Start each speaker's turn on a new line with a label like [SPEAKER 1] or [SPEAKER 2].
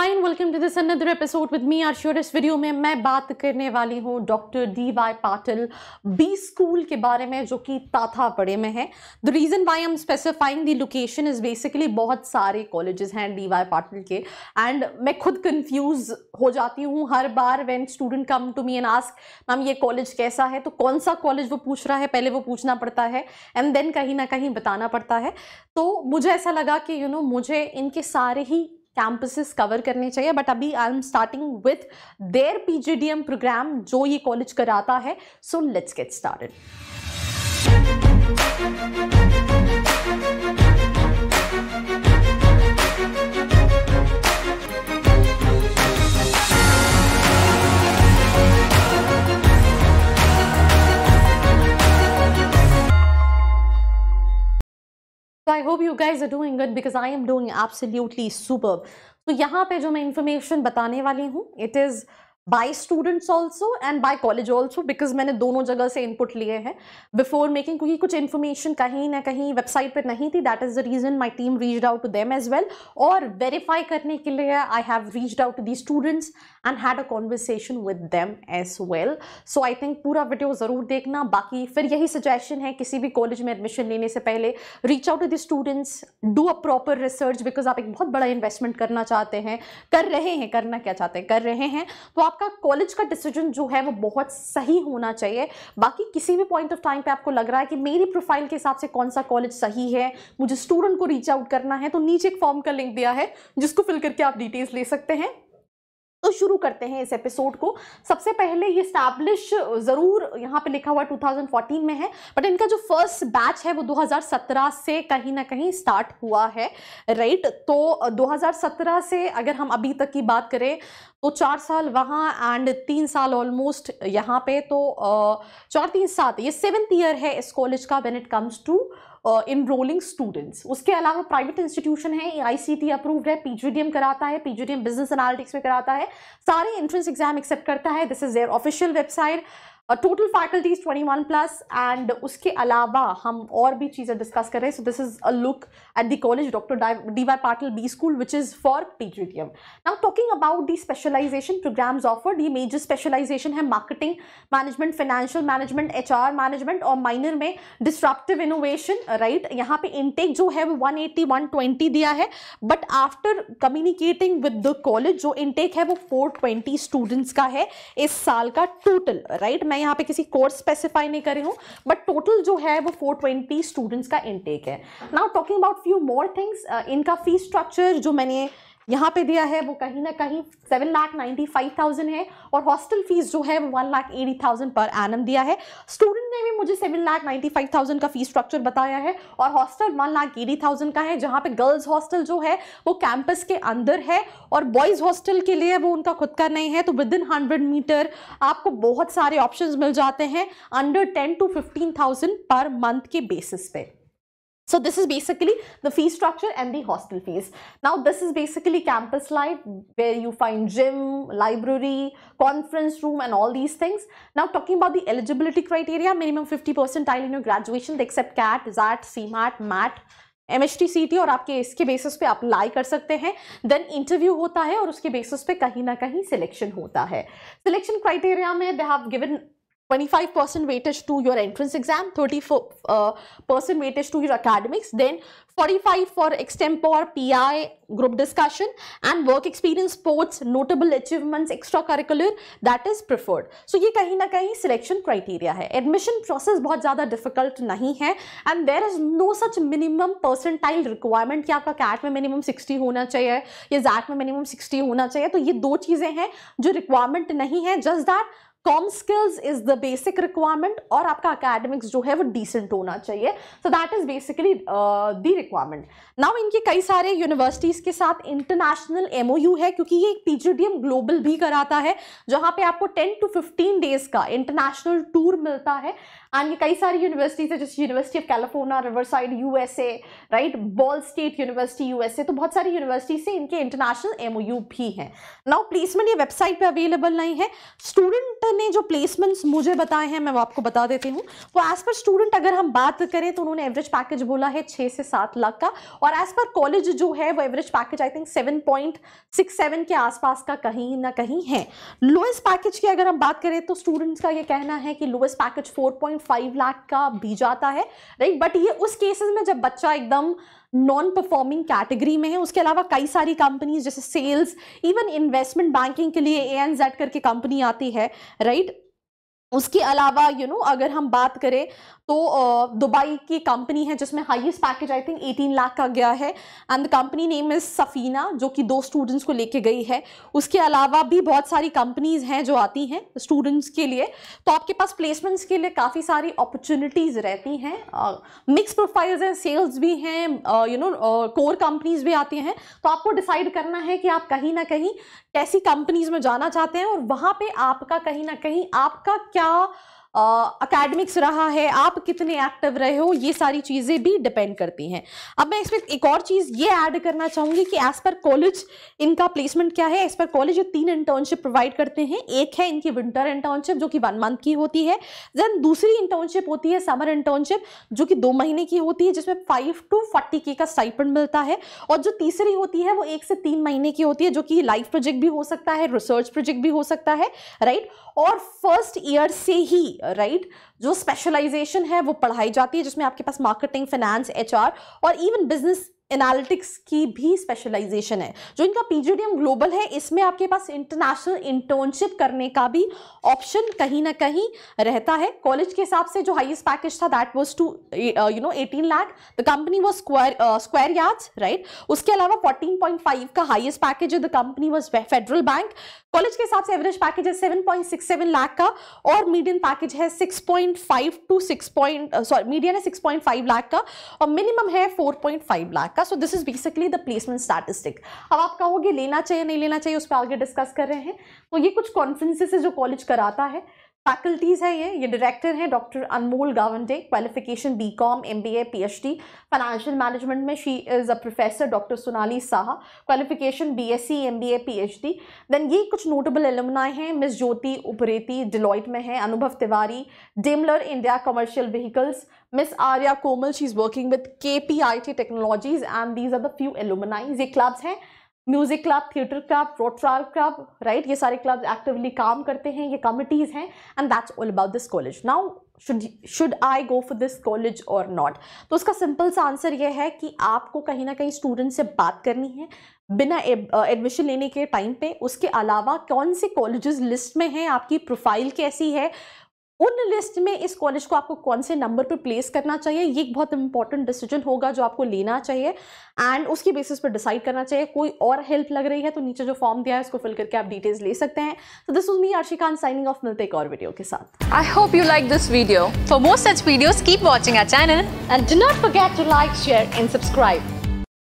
[SPEAKER 1] And welcome to this another episode with me आर श्योर इस वीडियो में मैं बात करने वाली हूँ doctor D Y Patil B school के बारे में जो कि ताथापड़े में है the reason why I'm specifying the location is basically बहुत सारे कॉलेजेस हैं डी वाई पाटिल के एंड मैं खुद कंफ्यूज हो जाती हूँ हर बार when student come to me and ask ma'am ये कॉलेज कैसा है तो कौन सा कॉलेज वो पूछ रहा है पहले वो पूछना पड़ता है एंड देन कहीं ना कहीं बताना पड़ता है तो मुझे ऐसा लगा कि यू you नो know, मुझे इनके सारे ही कैंपसेस कवर करने चाहिए बट अभी I am starting with their P program जो ये कॉलेज कराता है so let's get started I hope you guys are doing good because I am doing absolutely super तो यहाँ पे जो मैं इंफॉर्मेशन बताने वाली हूँ it is by students also and by college also because मैंने दोनों जगह से input लिए हैं before making क्योंकि कुछ information कहीं ना कहीं website पर नहीं थी that is the reason my team reached out to them as well और verify करने के लिए I have reached out to these students and had a conversation with them as well so I think पूरा video ज़रूर देखना बाकी फिर यही suggestion है किसी भी college में admission लेने से पहले reach out to the students do a proper research because आप एक बहुत बड़ा investment करना चाहते हैं कर रहे हैं करना क्या चाहते हैं कर रहे हैं तो आप आपका कॉलेज का डिसीजन जो है वो बहुत सही होना चाहिए बाकी किसी भी पॉइंट ऑफ टाइम पे आपको लग रहा है कि मेरी प्रोफाइल के हिसाब से कौन सा कॉलेज सही है मुझे स्टूडेंट को रीच आउट करना है तो नीचे एक फॉर्म का लिंक दिया है जिसको फिल करके आप डिटेल्स ले सकते हैं तो शुरू करते हैं इस एपिसोड को सबसे पहले ये स्टैब्लिश ज़रूर यहाँ पे लिखा हुआ 2014 में है बट इनका जो फर्स्ट बैच है वो 2017 से कहीं ना कहीं स्टार्ट हुआ है राइट तो 2017 uh, से अगर हम अभी तक की बात करें तो चार साल वहाँ एंड तीन साल ऑलमोस्ट यहाँ पे तो चार तीन सात ये सेवन्थ ईयर है इस कॉलेज का when it comes to enrolling students उसके अलावा प्राइवेट इंस्टीट्यूशन है आई अप्रूव्ड है पीजीडीएम कराता है पीजीडीएम बिजनेस एनालिटिक्स में कराता है सारे एंट्रेंस एग्जाम एक्सेप्ट करता है this is their official website total faculties 21 plus and उसके अलावा हम और भी चीज़ें डिस्कस कर रहे हैं so this is a look at the college doctor D Y Patil B school which is for P G T M now talking about the specialization programs offered ये मेजर स्पेशलाइजेशन है marketing management financial management H R management और minor में disruptive innovation right यहाँ पे intake जो है वो one eighty one twenty दिया है but after communicating with the college जो इनटेक है वो फोर ट्वेंटी स्टूडेंट्स का है इस साल का टोटल राइट right? मैं यहाँ पे किसी कोर्स स्पेसिफाई नहीं कर रही हूँ बट टोटल जो है वो फोर ट्वेंटी स्टूडेंट्स का इनटेक है now talking about few more things इनका फीस स्ट्रक्चर जो मैंने यहाँ पे दिया है वो कहीं ना कहीं seven lakh ninety five thousand है और हॉस्टल फीस जो है वो one lakh eighty thousand per annum दिया है स्टूडेंट ने भी मुझे seven lakh ninety five thousand का फीस स्ट्रक्चर बताया है और hostel one lakh eighty thousand का है जहाँ पे गर्ल्स हॉस्टल जो है वो कैंपस के अंदर है और बॉयज़ हॉस्टल के लिए वो उनका खुद का नहीं है तो विद इन हंड्रेड मीटर आपको बहुत सारे ऑप्शन मिल जाते हैं under ten to fifteen thousand per month के बेसिस पे So this is basically the fee structure and the hostel fees. Now this is basically campus life where you find gym, library, conference room and all these things. Now talking about the eligibility criteria, minimum 50 percentile in your graduation, they accept CAT, ZAT, CMAT, MAT. M H T C T basis, आपके इसके basis पे apply कर सकते हैं then interview होता है और उसके बेसिस पे कहीं ना कहीं सिलेक्शन होता है सिलेक्शन क्राइटेरिया में 25% percent weightage to your entrance exam, 34% uh, weightage to your academics, then 45 for extempore, PI, group discussion and work experience, sports, notable achievements, extracurricular that is preferred. So ye kahin na kahin selection criteria hai Admission process bahut zyada difficult nahi hai and there is no such minimum percentile requirement ki aapka CAT mein minimum 60 hona chahiye ya ZAT mein minimum 60 hona chahiye to ye do cheeze hain jo requirement nahi hai just that com skills is the basic requirement और आपका academics जो है वो decent होना चाहिए so that is basically the requirement now इनके कई सारे यूनिवर्सिटीज के साथ इंटरनेशनल एमओयू है क्योंकि ये एक पीजीडीएम ग्लोबल भी कराता है जहां पे आपको 10 टू 15 डेज का इंटरनेशनल टूर मिलता है एंड ये कई सारी यूनिवर्सिटीज़ है जैसे university of California Riverside USA right Ball State University USA तो बहुत सारी यूनिवर्सिटी से इनके इंटरनेशनल एमओयू भी हैं नाउ प्लेसमेंट ये वेबसाइट पे अवेलेबल नहीं है स्टूडेंट ने जो प्लेसमेंट्स मुझे बताए हैं मैं वो आपको बता देती हूँ तो एज पर स्टूडेंट अगर हम बात करें तो उन्होंने एवरेज पैकेज बोला है छः से सात लाख का और एज पर कॉलेज जो है वो average package I think seven point six seven के आसपास का कहीं ना कहीं है लोएस्ट पैकेज की अगर हम बात करें तो स्टूडेंट्स का ये कहना है कि lowest package four point 1.5 lakh का भी जाता है राइट बट ये उस केसेस में जब बच्चा एकदम नॉन परफॉर्मिंग कैटेगरी में है उसके अलावा कई सारी कंपनीज जैसे सेल्स इवन इन्वेस्टमेंट बैंकिंग के लिए ए एन जेड करके कंपनी आती है राइट उसके अलावा यू you नो know, अगर हम बात करें तो दुबई की कंपनी है जिसमें highest package I think 18 lakh का गया है and the company name is Safina जो कि दो स्टूडेंट्स को लेके गई है उसके अलावा भी बहुत सारी कंपनीज़ हैं जो आती हैं स्टूडेंट्स के लिए तो आपके पास प्लेसमेंट्स के लिए काफ़ी सारी अपॉर्चुनिटीज़ रहती हैं मिक्स प्रोफाइल्स हैं सेल्स भी हैं यू नो कोर कंपनीज़ भी आती हैं तो आपको डिसाइड करना है कि आप कहीं ना कहीं कैसी कंपनीज़ में जाना चाहते हैं और वहाँ पर आपका कहीं ना कहीं आपका क्या अकेडमिक्स रहा है आप कितने एक्टिव रहे हो ये सारी चीज़ें भी डिपेंड करती हैं अब मैं इसमें एक और चीज़ ये ऐड करना चाहूँगी कि एज़ पर कॉलेज इनका प्लेसमेंट क्या है एज़ पर कॉलेज ये तीन इंटर्नशिप प्रोवाइड करते हैं एक है इनकी विंटर इंटर्नशिप जो कि वन मंथ की होती है देन दूसरी इंटर्नशिप होती है समर इंटर्नशिप जो कि दो महीने की होती है जिसमें फाइव टू फोर्टी के का स्टाइपेंड मिलता है और जो तीसरी होती है वो एक से तीन महीने की होती है जो कि लाइफ प्रोजेक्ट भी हो सकता है रिसर्च प्रोजेक्ट भी हो सकता है राइट और फर्स्ट ईयर से ही राइट जो स्पेशलाइजेशन है वो पढ़ाई जाती है जिसमें आपके पास मार्केटिंग फाइनेंस एच और इवन बिजनेस एनालिटिक्स की भी स्पेशलाइजेशन है जो इनका पीजीडीएम ग्लोबल है इसमें आपके पास इंटरनेशनल इंटर्नशिप करने का भी ऑप्शन कहीं ना कहीं रहता है कॉलेज के हिसाब से जो हाईएस्ट पैकेज था that was to you know 18 lakh the company was square square yards right उसके अलावा 14.5 का हाइएस्ट पैकेज है the company was federal bank college के हिसाब से एवरेज पैकेज है सेवन लाख का और मीडियम पैकेज है six to six sorry medium है सिक्स लाख का और मिनिमम है फोर लाख का so this is basically the placement statistic अब आप कहोगे लेना चाहिए नहीं लेना चाहिए उस पर आगे डिस्कस कर रहे हैं तो ये कुछ कॉन्फ्रेंसेस है जो कॉलेज कराता है फैकल्टीज़ है ये ये डायरेक्टर हैं doctor Anmol Gawande qualification B com M B A P H D financial management में she is a professor doctor Sonali Saha qualification B S C M B A P H D then ये कुछ notable एलमनाए हैं miss ज्योति Upreti Deloitte में हैं Anubhav Tiwari Daimler India commercial vehicles miss Arya Komal she is working with K P I T technologies and these are the few alumnis ये clubs हैं music club theatre club rotaract club right ये सारे club actively काम करते हैं ये कमिटीज हैं and that's all about this college now should should I go for this college और नॉट तो उसका सिंपल सा आंसर ये है कि आपको कहीं ना कहीं स्टूडेंट से बात करनी है बिना एडमिशन लेने के टाइम पे उसके अलावा कौन से कॉलेजेस लिस्ट में हैं आपकी प्रोफाइल कैसी है उन लिस्ट में इस कॉलेज को आपको कौन से नंबर पर प्लेस करना चाहिए ये एक बहुत इंपॉर्टेंट डिसीजन होगा जो आपको लेना चाहिए एंड उसके बेसिस पर डिसाइड करना चाहिए कोई और हेल्प लग रही है तो नीचे जो फॉर्म दिया है उसको फिल करके आप डिटेल्स ले सकते हैं तो this was me Arshikan signing off मिलते एक और वीडियो के साथ I hope you like this video for more such video keep watching our channel and do not forget to like share and subscribe